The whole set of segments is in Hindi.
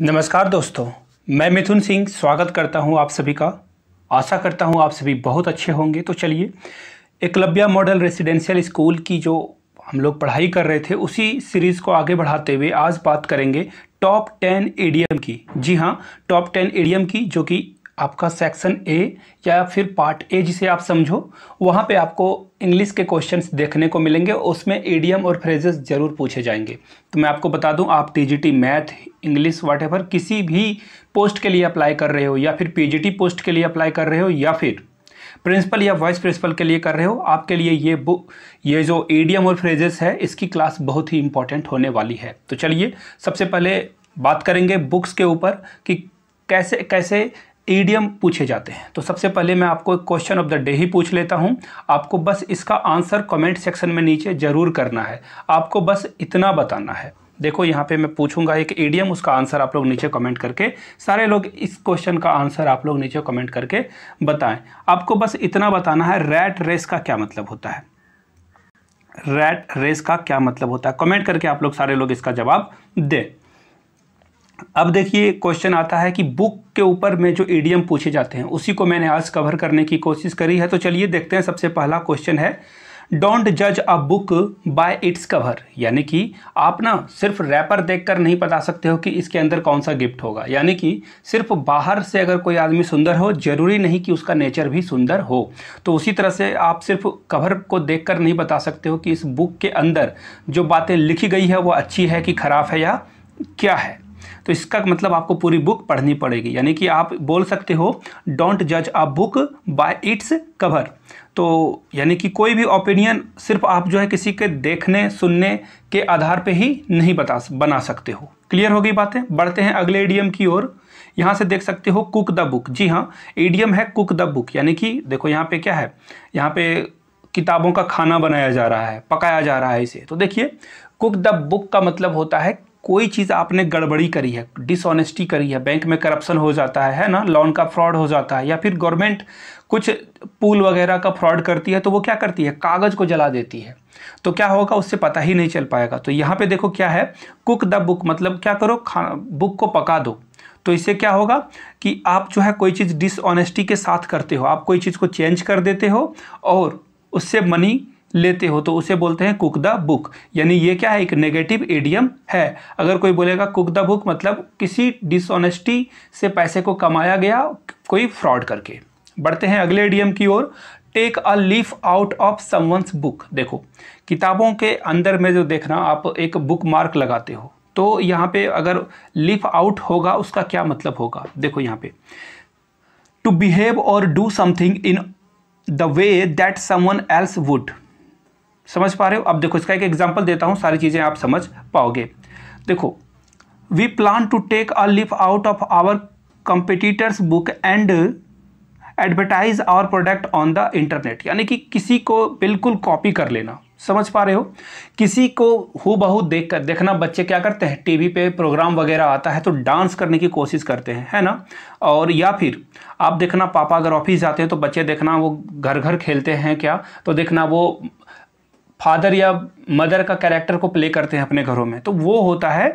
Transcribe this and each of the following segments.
नमस्कार दोस्तों मैं मिथुन सिंह स्वागत करता हूं आप सभी का आशा करता हूं आप सभी बहुत अच्छे होंगे तो चलिए एकलव्या मॉडल रेसिडेंशियल स्कूल की जो हम लोग पढ़ाई कर रहे थे उसी सीरीज़ को आगे बढ़ाते हुए आज बात करेंगे टॉप टेन एडीएम की जी हाँ टॉप टेन एडीएम की जो कि आपका सेक्शन ए या फिर पार्ट ए जिसे आप समझो वहाँ पे आपको इंग्लिश के क्वेश्चंस देखने को मिलेंगे उसमें एडियम और फ्रेजेस ज़रूर पूछे जाएंगे तो मैं आपको बता दूं आप टीजीटी मैथ इंग्लिश वाटेवर किसी भी पोस्ट के लिए अप्लाई कर रहे हो या फिर पीजीटी पोस्ट के लिए अप्लाई कर रहे हो या फिर प्रिंसिपल या वाइस प्रिंसिपल के लिए कर रहे हो आपके लिए ये बुक ये जो एडियम और फ्रेजेस है इसकी क्लास बहुत ही इंपॉर्टेंट होने वाली है तो चलिए सबसे पहले बात करेंगे बुक्स के ऊपर कि कैसे कैसे ईडियम पूछे जाते हैं तो सबसे पहले मैं आपको एक क्वेश्चन ऑफ द डे ही पूछ लेता हूं आपको बस इसका आंसर कमेंट सेक्शन में नीचे ज़रूर करना है आपको बस इतना बताना है देखो यहाँ पे मैं पूछूंगा एक ईडियम उसका आंसर आप लोग नीचे कमेंट करके सारे लोग इस क्वेश्चन का आंसर आप लोग नीचे कमेंट करके बताएं आपको बस इतना बताना है रैट रेस का क्या मतलब होता है रैट रेस का क्या मतलब होता है कमेंट करके आप लोग सारे लोग इसका जवाब दें अब देखिए क्वेश्चन आता है कि बुक के ऊपर में जो ईडीएम पूछे जाते हैं उसी को मैंने आज कवर करने की कोशिश करी है तो चलिए देखते हैं सबसे पहला क्वेश्चन है डोंट जज a book by its cover यानी कि आप ना सिर्फ रैपर देखकर नहीं बता सकते हो कि इसके अंदर कौन सा गिफ्ट होगा यानी कि सिर्फ बाहर से अगर कोई आदमी सुंदर हो जरूरी नहीं कि उसका नेचर भी सुंदर हो तो उसी तरह से आप सिर्फ कवर को देखकर नहीं बता सकते हो कि इस बुक के अंदर जो बातें लिखी गई है वो अच्छी है कि खराब है या क्या है तो इसका मतलब आपको पूरी बुक पढ़नी पड़ेगी यानी कि आप बोल सकते हो डोंट जज a book by its cover तो यानी कि कोई भी ओपिनियन सिर्फ आप जो है किसी के देखने सुनने के आधार पे ही नहीं बता बना सकते हो क्लियर हो गई बातें बढ़ते हैं अगले एडियम की ओर यहाँ से देख सकते हो कुक द बुक जी हाँ एडियम है कुक द बुक यानी कि देखो यहाँ पे क्या है यहाँ पे किताबों का खाना बनाया जा रहा है पकाया जा रहा है इसे तो देखिए कुक द बुक का मतलब होता है कोई चीज़ आपने गड़बड़ी करी है डिसऑनेस्टी करी है बैंक में करप्शन हो जाता है है ना लोन का फ्रॉड हो जाता है या फिर गवर्नमेंट कुछ पूल वगैरह का फ्रॉड करती है तो वो क्या करती है कागज़ को जला देती है तो क्या होगा उससे पता ही नहीं चल पाएगा तो यहाँ पे देखो क्या है कुक द बुक मतलब क्या करो खा बुक को पका दो तो इससे क्या होगा कि आप जो है कोई चीज़ डिसऑनेस्टी के साथ करते हो आप कोई चीज़ को चेंज कर देते हो और उससे मनी लेते हो तो उसे बोलते हैं कुक द बुक यानी ये क्या है एक नेगेटिव एडियम है अगर कोई बोलेगा कुक द बुक मतलब किसी डिसऑनेस्टी से पैसे को कमाया गया कोई फ्रॉड करके बढ़ते हैं अगले एडियम की ओर take a leaf out of someone's book देखो किताबों के अंदर में जो देखना आप एक बुक मार्क लगाते हो तो यहाँ पे अगर लीफ आउट होगा उसका क्या मतलब होगा देखो यहाँ पे टू बिहेव और do something in the way that someone else would समझ पा रहे हो अब देखो इसका एक एग्जाम्पल देता हूँ सारी चीज़ें आप समझ पाओगे देखो we plan to take a leaf out of our competitors book and advertise our product on the internet यानी कि किसी को बिल्कुल कॉपी कर लेना समझ पा रहे हो किसी को हु बहु देख कर देखना बच्चे क्या करते हैं टीवी पे प्रोग्राम वगैरह आता है तो डांस करने की कोशिश करते हैं है ना और या फिर आप देखना पापा अगर ऑफिस जाते हैं तो बच्चे देखना वो घर घर खेलते हैं क्या तो देखना वो फादर या मदर का कैरेक्टर को प्ले करते हैं अपने घरों में तो वो होता है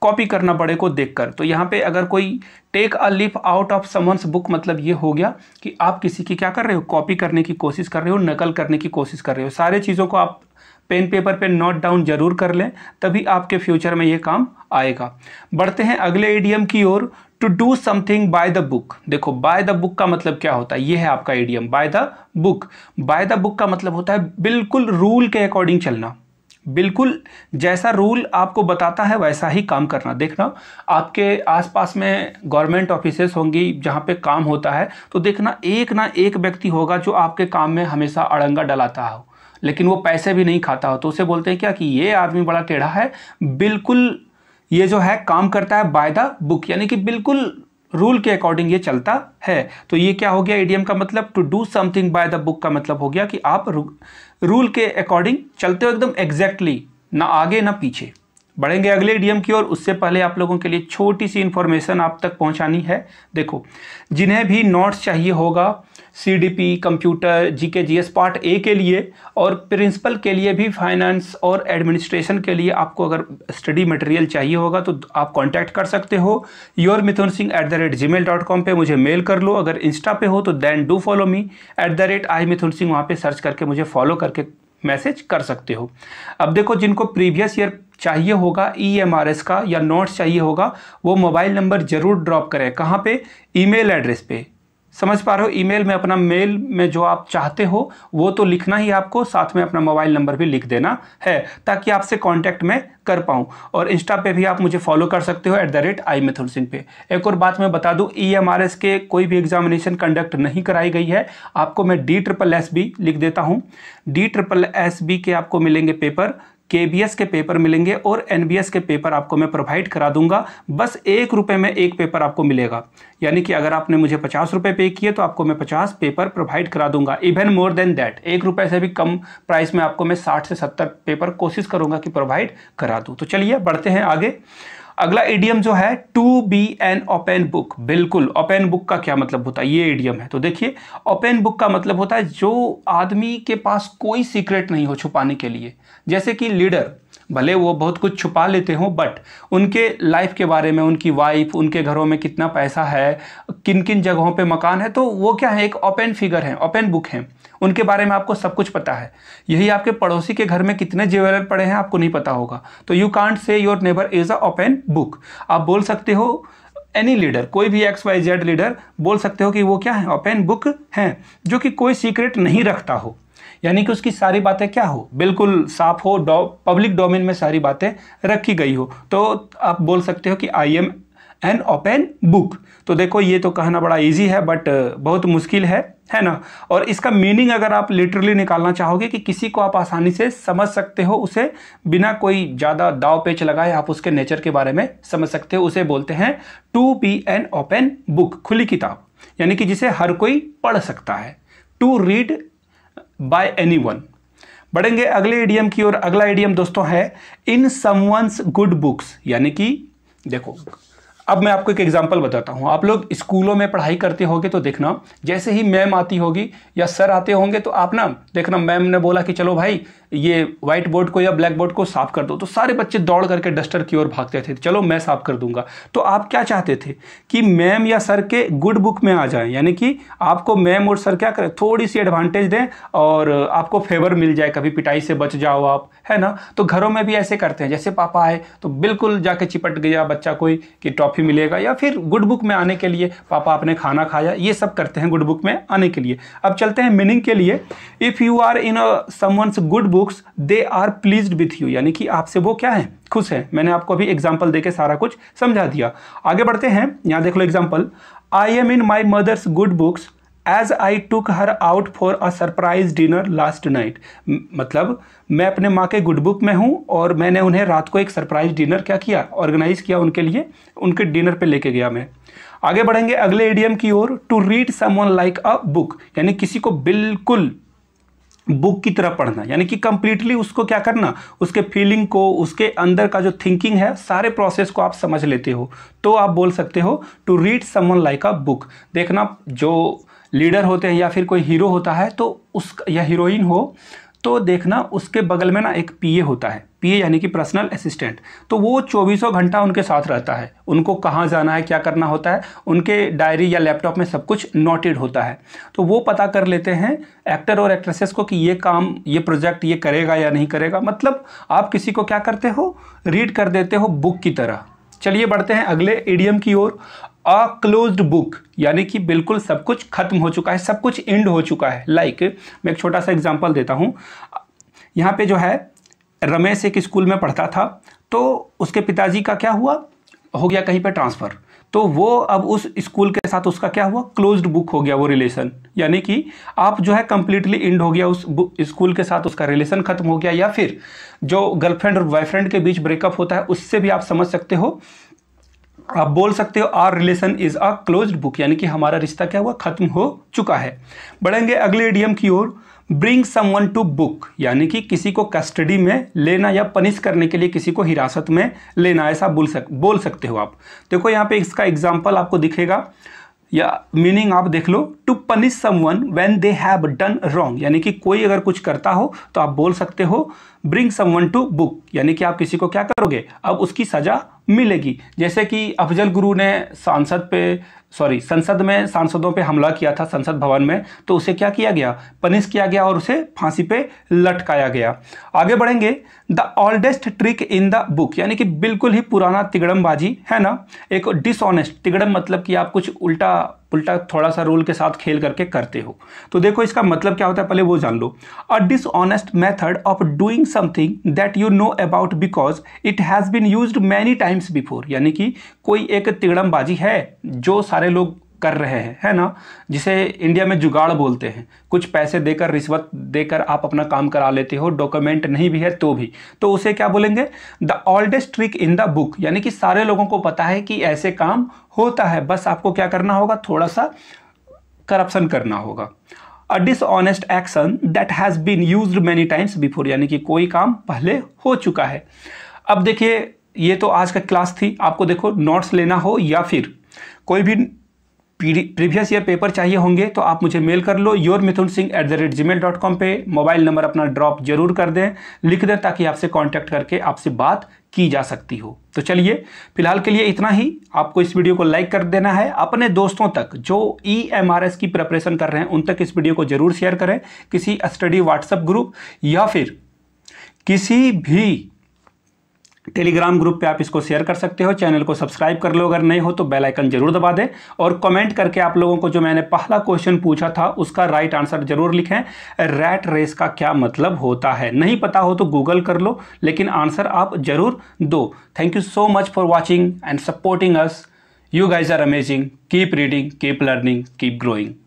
कॉपी करना बड़े को देखकर तो यहाँ पे अगर कोई take a leaf out of someone's book मतलब ये हो गया कि आप किसी की क्या कर रहे हो कॉपी करने की कोशिश कर रहे हो नकल करने की कोशिश कर रहे हो सारे चीज़ों को आप पेन पेपर पे नोट डाउन जरूर कर लें तभी आपके फ्यूचर में ये काम आएगा बढ़ते हैं अगले एडियम की ओर to do something by the book देखो बाय द बुक का मतलब क्या होता है ये है आपका idiom by the book by the book का मतलब होता है बिल्कुल रूल के अकॉर्डिंग चलना बिल्कुल जैसा रूल आपको बताता है वैसा ही काम करना देखना आपके आसपास में गवर्नमेंट ऑफिसेस होंगी जहाँ पे काम होता है तो देखना एक ना एक व्यक्ति होगा जो आपके काम में हमेशा अड़ंगा डलाता हो लेकिन वो पैसे भी नहीं खाता हो तो उसे बोलते हैं क्या कि ये आदमी बड़ा टेढ़ा है बिल्कुल ये जो है काम करता है बाय द बुक यानी कि बिल्कुल रूल के अकॉर्डिंग ये चलता है तो ये क्या हो गया ईडीएम का मतलब to do something by the book का मतलब हो गया कि आप रूल के अकॉर्डिंग चलते हो एकदम एग्जैक्टली ना आगे ना पीछे बढ़ेंगे अगले ईडीएम की ओर उससे पहले आप लोगों के लिए छोटी सी इन्फॉर्मेशन आप तक पहुंचानी है देखो जिन्हें भी नोट्स चाहिए होगा CDP computer GK GS part A के लिए और प्रिंसिपल के लिए भी फाइनेंस और एडमिनिस्ट्रेशन के लिए आपको अगर स्टडी मटेरियल चाहिए होगा तो आप कांटेक्ट कर सकते हो your Mithun Singh at the rate gmail dot com पर मुझे मेल कर लो अगर इंस्टा पे हो तो then do follow me at the rate I Mithun Singh वहाँ पर सर्च करके मुझे फॉलो करके मैसेज कर सकते हो अब देखो जिनको प्रीवियस ईयर चाहिए होगा ई e का या नोट्स चाहिए होगा वो मोबाइल नंबर ज़रूर ड्रॉप करें कहाँ पे ईमेल एड्रेस पे समझ पा रहे हो ईमेल में अपना मेल में जो आप चाहते हो वो तो लिखना ही आपको साथ में अपना मोबाइल नंबर भी लिख देना है ताकि आपसे कांटेक्ट में कर पाऊँ और इंस्टा पे भी आप मुझे फॉलो कर सकते हो एट द रेट आई मेथड सिंह पे एक और बात मैं बता दूँ ई एम आर एस के कोई भी एग्जामिनेशन कंडक्ट नहीं कराई गई है आपको मैं डी ट्रिपल एस बी लिख देता हूँ डी ट्रिपल एस बी के आपको मिलेंगे पेपर के के पेपर मिलेंगे और एन के पेपर आपको मैं प्रोवाइड करा दूंगा बस एक रुपये में एक पेपर आपको मिलेगा यानी कि अगर आपने मुझे पचास रुपये पे किए तो आपको मैं पचास पेपर प्रोवाइड करा दूंगा इवन मोर देन दैट एक रुपये से भी कम प्राइस में आपको मैं साठ से सत्तर पेपर कोशिश करूंगा कि प्रोवाइड करा दूँ तो चलिए बढ़ते हैं आगे अगला एडियम जो है to be an open book बिल्कुल ओपन बुक का क्या मतलब होता है ये एडियम है तो देखिए ओपन बुक का मतलब होता है जो आदमी के पास कोई सीक्रेट नहीं हो छुपाने के लिए जैसे कि लीडर भले वो बहुत कुछ छुपा लेते हों बट उनके लाइफ के बारे में उनकी वाइफ उनके घरों में कितना पैसा है किन किन जगहों पे मकान है तो वो क्या है एक ओपन फिगर है ओपन बुक है उनके बारे में आपको सब कुछ पता है यही आपके पड़ोसी के घर में कितने ज्वेलर पड़े हैं आपको नहीं पता होगा तो you can't say your neighbour is a open book आप बोल सकते हो एनी लीडर कोई भी एक्स वाई जेड लीडर बोल सकते हो कि वो क्या है ओपन बुक हैं जो कि कोई सीक्रेट नहीं रखता हो यानी कि उसकी सारी बातें क्या हो बिल्कुल साफ हो डो, पब्लिक डोमेन में सारी बातें रखी गई हो तो आप बोल सकते हो कि I am an open book तो देखो ये तो कहना बड़ा इजी है बट बहुत मुश्किल है है ना और इसका मीनिंग अगर आप लिटरली निकालना चाहोगे कि किसी को आप आसानी से समझ सकते हो उसे बिना कोई ज़्यादा दाव पेच लगाए आप उसके नेचर के बारे में समझ सकते हो उसे बोलते हैं to be an open book खुली किताब यानी कि जिसे हर कोई पढ़ सकता है टू रीड बाय वन बढ़ेंगे अगले एडियम की ओर अगला एडियम दोस्तों है इन समवंस गुड बुक्स यानी कि देखो अब मैं आपको एक एग्जाम्पल बताता हूँ आप लोग स्कूलों में पढ़ाई करते होगे तो देखना जैसे ही मैम आती होगी या सर आते होंगे तो आप ना देखना मैम ने बोला कि चलो भाई ये व्हाइट बोर्ड को या ब्लैक बोर्ड को साफ कर दो तो सारे बच्चे दौड़ करके डस्टर की ओर भागते थे चलो मैं साफ कर दूंगा तो आप क्या चाहते थे कि मैम या सर के गुड बुक में आ जाए यानी कि आपको मैम और सर क्या करें थोड़ी सी एडवांटेज दें और आपको फेवर मिल जाए कभी पिटाई से बच जाओ आप है ना तो घरों में भी ऐसे करते हैं जैसे पापा आए तो बिल्कुल जाके चिपट गया बच्चा कोई कि टॉप टॉफ़ी मिलेगा या फिर गुड बुक में आने के लिए पापा आपने खाना खाया ये सब करते हैं गुड बुक में आने के लिए अब चलते हैं मीनिंग के लिए if you are in someone's good books they are pleased with you यानी कि आपसे वो क्या है खुश है मैंने आपको अभी एग्जाम्पल दे सारा कुछ समझा दिया आगे बढ़ते हैं यहाँ देख लो example I am in my mother's good books as I took her out for a surprise dinner last night मतलब मैं अपने माँ के गुड बुक में हूँ और मैंने उन्हें रात को एक सरप्राइज डिनर क्या किया ऑर्गेनाइज किया उनके लिए उनके डिनर पे लेके गया मैं आगे बढ़ेंगे अगले एडियम की ओर to read someone like a book यानी किसी को बिल्कुल बुक की तरह पढ़ना यानी कि कंप्लीटली उसको क्या करना उसके फीलिंग को उसके अंदर का जो थिंकिंग है सारे प्रोसेस को आप समझ लेते हो तो आप बोल सकते हो to read someone like a book देखना जो लीडर होते हैं या फिर कोई हीरो होता है तो उस या हीरोइन हो तो देखना उसके बगल में ना एक पीए होता है पीए यानी कि पर्सनल असिस्टेंट तो वो चौबीसों घंटा उनके साथ रहता है उनको कहाँ जाना है क्या करना होता है उनके डायरी या लैपटॉप में सब कुछ नोटेड होता है तो वो पता कर लेते हैं एक्टर और एक्ट्रेसेस को कि ये काम ये प्रोजेक्ट ये करेगा या नहीं करेगा मतलब आप किसी को क्या करते हो रीड कर देते हो बुक की तरह चलिए बढ़ते हैं अगले एडियम की ओर अ क्लोज्ड बुक यानी कि बिल्कुल सब कुछ खत्म हो चुका है सब कुछ एंड हो चुका है लाइक like, मैं एक छोटा सा एग्जाम्पल देता हूँ यहाँ पे जो है रमेश एक स्कूल में पढ़ता था तो उसके पिताजी का क्या हुआ हो गया कहीं पे ट्रांसफ़र तो वो अब उस स्कूल के साथ उसका क्या हुआ क्लोज्ड बुक हो गया वो रिलेशन यानी कि आप जो है कम्प्लीटली इंड हो गया उस स्कूल के साथ उसका रिलेशन खत्म हो गया या फिर जो गर्लफ्रेंड और बॉयफ्रेंड के बीच ब्रेकअप होता है उससे भी आप समझ सकते हो आप बोल सकते हो our relation is a close book यानी कि हमारा रिश्ता क्या हुआ खत्म हो चुका है बढ़ेंगे अगले एडियम की ओर bring someone to book यानी कि किसी को कस्टडी में लेना या पनिश करने के लिए किसी को हिरासत में लेना ऐसा बोल सक बोल सकते हो आप देखो यहाँ पे इसका एग्जाम्पल आपको दिखेगा या मीनिंग आप देख लो to punish someone when they have done wrong यानी कि कोई अगर कुछ करता हो तो आप बोल सकते हो bring someone to book यानी कि आप किसी को क्या करोगे अब उसकी सज़ा मिलेगी जैसे कि अफजल गुरु ने सांसद पे सॉरी संसद में सांसदों पे हमला किया था संसद भवन में तो उसे क्या किया गया पनिश किया गया और उसे फांसी पे लटकाया गया आगे बढ़ेंगे the oldest trick in the book यानी कि बिल्कुल ही पुराना तिगड़मबाजी है ना एक डिसऑनेस्ट तिगड़म मतलब कि आप कुछ उल्टा उल्टा थोड़ा सा रूल के साथ खेल करके करते हो तो देखो इसका मतलब क्या होता है पहले वो जान लो a dishonest method of doing something that you know about because it has been use many times before यानी कि कोई एक तिगड़मबाजी है जो सारे सारे लोग कर रहे हैं है ना जिसे इंडिया में जुगाड़ बोलते हैं कुछ पैसे देकर रिश्वत देकर आप अपना काम करा लेते हो डॉक्यूमेंट नहीं भी है तो भी तो उसे क्या बोलेंगे the oldest trick in the book यानी कि सारे लोगों को पता है कि ऐसे काम होता है बस आपको क्या करना होगा थोड़ा सा करप्शन करना होगा a dishonest action that has been use many times before यानी कि कोई काम पहले हो चुका है अब देखिए ये तो आज का क्लास थी आपको देखो नोट्स लेना हो या फिर कोई भी प्रीवियस ईयर पेपर चाहिए होंगे तो आप मुझे मेल कर लो your Mithun Singh at the rate gmail dot com पर मोबाइल नंबर अपना ड्रॉप जरूर कर दें लिख दें ताकि आपसे कॉन्टैक्ट करके आपसे बात की जा सकती हो तो चलिए फिलहाल के लिए इतना ही आपको इस वीडियो को लाइक कर देना है अपने दोस्तों तक जो ई एम आर एस की प्रिपरेशन कर रहे हैं उन तक इस वीडियो को जरूर शेयर करें किसी स्टडी व्हाट्सएप ग्रुप या फिर किसी भी टेलीग्राम ग्रुप पे आप इसको शेयर कर सकते हो चैनल को सब्सक्राइब कर लो अगर नहीं हो तो बेल आइकन जरूर दबा दें और कमेंट करके आप लोगों को जो मैंने पहला क्वेश्चन पूछा था उसका राइट आंसर जरूर लिखें रैट रेस का क्या मतलब होता है नहीं पता हो तो गूगल कर लो लेकिन आंसर आप जरूर दो thank you so much for watching and supporting us you guys are amazing keep reading keep learning keep growing